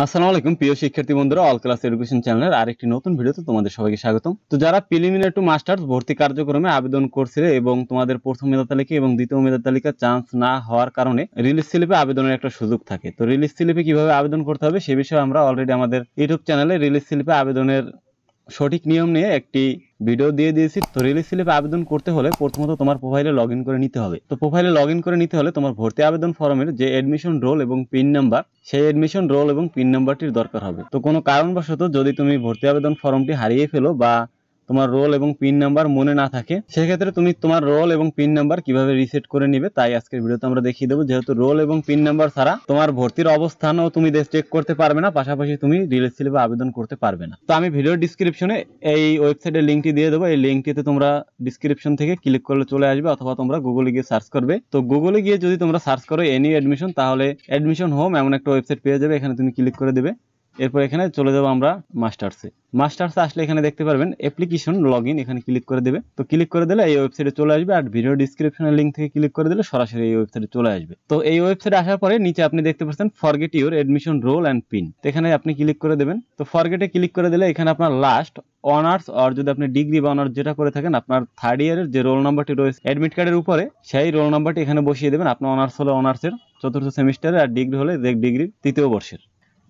আসসালামু আলাইকুম প্রিয় শিক্ষার্থী বন্ধুরা অল ক্লাস এডুকেশন চ্যানেলের আরেকটি নতুন ভিডিওতে তোমাদের সবাইকে স্বাগতম তো যারা প্রিলিমিনারি টু মাস্টার্স ভর্তি কার্যক্রমে আবেদন করছিলে এবং তোমাদের প্রথম মেধা তালিকা এবং দ্বিতীয় মেধা তালিকা চান্স না হওয়ার কারণে রিলিজ স্লিপে আবেদনের একটা সুযোগ থাকে তো রিলিজ স্লিপে কিভাবে আবেদন করতে হবে সে বিষয়ে আমরা অলরেডি আমাদের ইউটিউব চ্যানেলে রিলিজ স্লিপে আবেদনের সঠিক নিয়ম নিয়ে একটি ভিডিও দিয়ে দিয়েছি তো রিলিজ স্লিপে আবেদন করতে হলে প্রথমত তোমার প্রোফাইলে লগ করে নিতে হবে তো প্রোফাইলে লগ করে নিতে হলে তোমার ভর্তি আবেদন ফর্মের যে এডমিশন রোল এবং পিন নাম্বার সেই অ্যাডমিশন রোল এবং পিন নাম্বারটির দরকার হবে তো কোনো কারণবশত যদি তুমি ভর্তি আবেদন ফর্মটি হারিয়ে ফেলো বা তোমার রোল এবং পিন নাম্বার মনে না থাকে সেক্ষেত্রে তুমি তোমার রোল এবং পিন নাম্বার কিভাবে রিসেট করে নিবে তাই আজকের ভিডিওতে আমরা দেখিয়ে দেবো যেহেতু রোল এবং পিন নাম্বার ছাড়া তোমার ভর্তির অবস্থানও তুমি চেক করতে পারবে না পাশাপাশি তুমি রিলিজ স্লিপে আবেদন করতে পারবে না তো আমি ভিডিওর ডিসক্রিপশনে এই ওয়েবসাইটের লিঙ্কটি দিয়ে দেবো এই লিঙ্কটিতে তোমরা ডিসক্রিপশন থেকে ক্লিক করলে চলে আসবে অথবা তোমরা গুগলে গিয়ে সার্চ করবে তো গুগলে গিয়ে যদি তোমরা সার্চ করো এনি অ্যাডমিশন তাহলে অ্যাডমিশন হোম এমন একটা ওয়েবসাইট পেয়ে যাবে এখানে তুমি ক্লিক করে দেবে এরপর এখানে চলে যাবো আমরা মাস্টার্সে মাস্টার্সে আসলে এখানে দেখতে পারবেন অ্যাপ্লিকেশন লগ এখানে ক্লিক করে দেবে তো ক্লিক করে দিলে এই ওয়েবসাইটে চলে আসবে আর ভিডিও ডিসক্রিপশনের লিঙ্ক থেকে ক্লিক করে দিলে সরাসরি এই ওয়েবসাইটে চলে আসবে তো এই ওয়েবসাইটে আসার পরে নিচে আপনি দেখতে পাচ্ছেন forget your admission roll and pin এখানে আপনি ক্লিক করে দেবেন তো ফরগেটে ক্লিক করে দিলে এখানে আপনার লাস্ট অনার্স আর যদি আপনি ডিগ্রি বা অনার্স যেটা করে থাকেন আপনার থার্ড ইয়ারের যে রোল নাম্বারটি রয়েছে অ্যাডমিট কার্ডের উপরে সেই রোল নাম্বারটি এখানে বসিয়ে দেবেন আপনার অনার্স হলে অনার্সের চতুর্থ সেমিস্টারে আর ডিগ্রি হলে ডিগ্রি তৃতীয় বর্ষের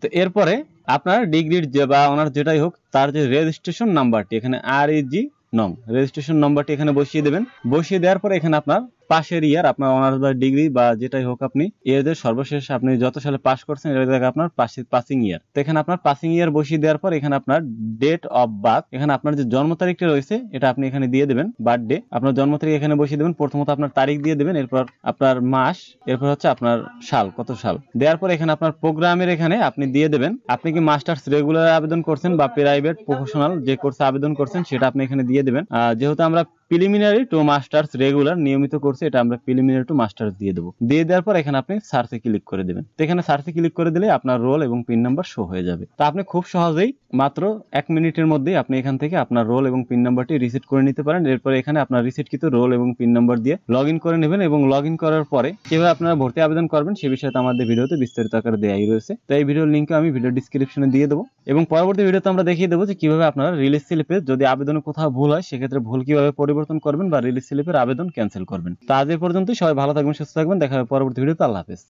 তো এরপরে আপনার ডিগ্রির যে বা ওনার যেটাই হোক তার যে রেজিস্ট্রেশন নাম্বারটি এখানে আর জি e নং রেজিস্ট্রেশন নম্বরটি এখানে বসিয়ে দেবেন বসিয়ে দেওয়ার পর এখানে আপনার পাশের ইয়ার আপনার অনার্স বা ডিগ্রি বা যেটাই হোক আপনি ইয়ারদের সর্বশেষ আপনি যত সালে পাস করছেন এটা থাকে আপনার পাসিং ইয়ার তো এখানে আপনার পাসিং ইয়ার বসিয়ে দেওয়ার পর এখানে আপনার ডেট অফ বার্থ এখানে আপনার যে জন্ম তারিখটা রয়েছে এটা আপনি এখানে দিয়ে দেবেন বার্থডে আপনার জন্ম তারিখ এখানে বসিয়ে দেবেন প্রথমত আপনার তারিখ দিয়ে দেবেন এরপর আপনার মাস এরপর হচ্ছে আপনার সাল কত সাল দেওয়ার পর এখানে আপনার প্রোগ্রামের এখানে আপনি দিয়ে দেবেন আপনি কি মাস্টার্স রেগুলার আবেদন করছেন বা প্রাইভেট প্রফেশনাল যে কোর্সে আবেদন করছেন সেটা আপনি এখানে দিয়ে দিবেন যেহেতু আমরা প্রিলিমিনারি টু মাস্টার্স রেগুলার নিয়মিত কোর্সে এটা আমরা প্রিলিমিনারি টু মাস্টার্স দিয়ে দেবো দিয়ে দেওয়ার পর এখানে আপনি সার্চে ক্লিক করে দেবেন তো এখানে সার্চে ক্লিক করে দিলে আপনার রোল এবং পিন নাম্বার শো হয়ে যাবে তো আপনি খুব সহজেই মাত্র এক মিনিটের মধ্যেই আপনি এখান থেকে আপনার রোল এবং পিন নাম্বারটি রিসিট করে নিতে পারেন এরপর এখানে আপনার রিসিট কিন্তু রোল এবং পিন নাম্বার দিয়ে লগ করে নেবেন এবং লগ করার পরে কিভাবে আপনারা ভর্তি আবেদন করবেন সে বিষয়ে আমাদের ভিডিওতে বিস্তারিত আকারে দেওয়াই রয়েছে তো এই ভিডিওর লিঙ্কও আমি ভিডিও ডিসক্রিপশনে দিয়ে দেবো এবং পরবর্তী ভিডিওতে আমরা দেখিয়ে দেবো যে কিভাবে আপনারা রিলিজ স্লিপে যদি আবেদনের কোথাও ভুল হয় সেক্ষেত্রে ভুল কিভাবে পরিবর্তন পরিবর্তন করবেন বা রিলিজ স্লিপের আবেদন ক্যান্সেল করবেন তা আজ এ পর্যন্তই সবাই ভালো থাকবেন সুস্থ থাকবেন দেখা হবে পরবর্তী ভিডিওতে আল্লাহ হাফেজ